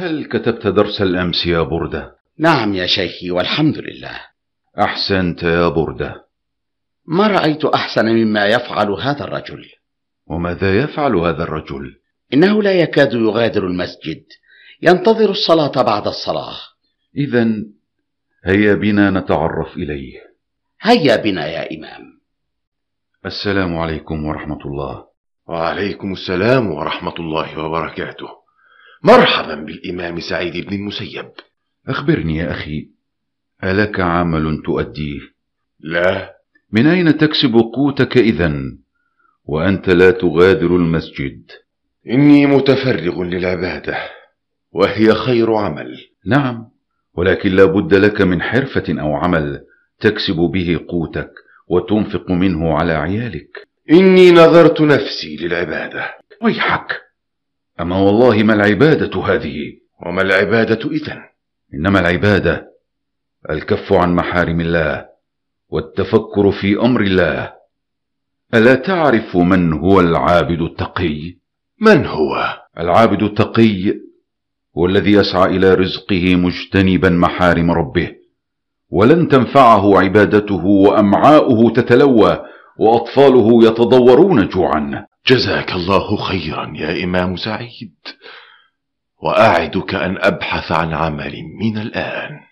هل كتبت درس الأمس يا بردة؟ نعم يا شيخي والحمد لله أحسنت يا بردة ما رأيت أحسن مما يفعل هذا الرجل وماذا يفعل هذا الرجل؟ إنه لا يكاد يغادر المسجد ينتظر الصلاة بعد الصلاة إذا هيا بنا نتعرف إليه هيا بنا يا إمام السلام عليكم ورحمة الله وعليكم السلام ورحمة الله وبركاته مرحبا بالإمام سعيد بن المسيب أخبرني يا أخي ألك عمل تؤديه؟ لا من أين تكسب قوتك إذا وأنت لا تغادر المسجد؟ إني متفرغ للعبادة وهي خير عمل نعم ولكن لا بد لك من حرفة أو عمل تكسب به قوتك وتنفق منه على عيالك إني نظرت نفسي للعبادة ويحك أما والله ما العبادة هذه وما العبادة إذن إنما العبادة الكف عن محارم الله والتفكر في أمر الله ألا تعرف من هو العابد التقي من هو العابد التقي هو الذي يسعى إلى رزقه مجتنبا محارم ربه ولن تنفعه عبادته وأمعاؤه تتلوى وأطفاله يتضورون جوعا جزاك الله خيرا يا إمام سعيد وأعدك أن أبحث عن عمل من الآن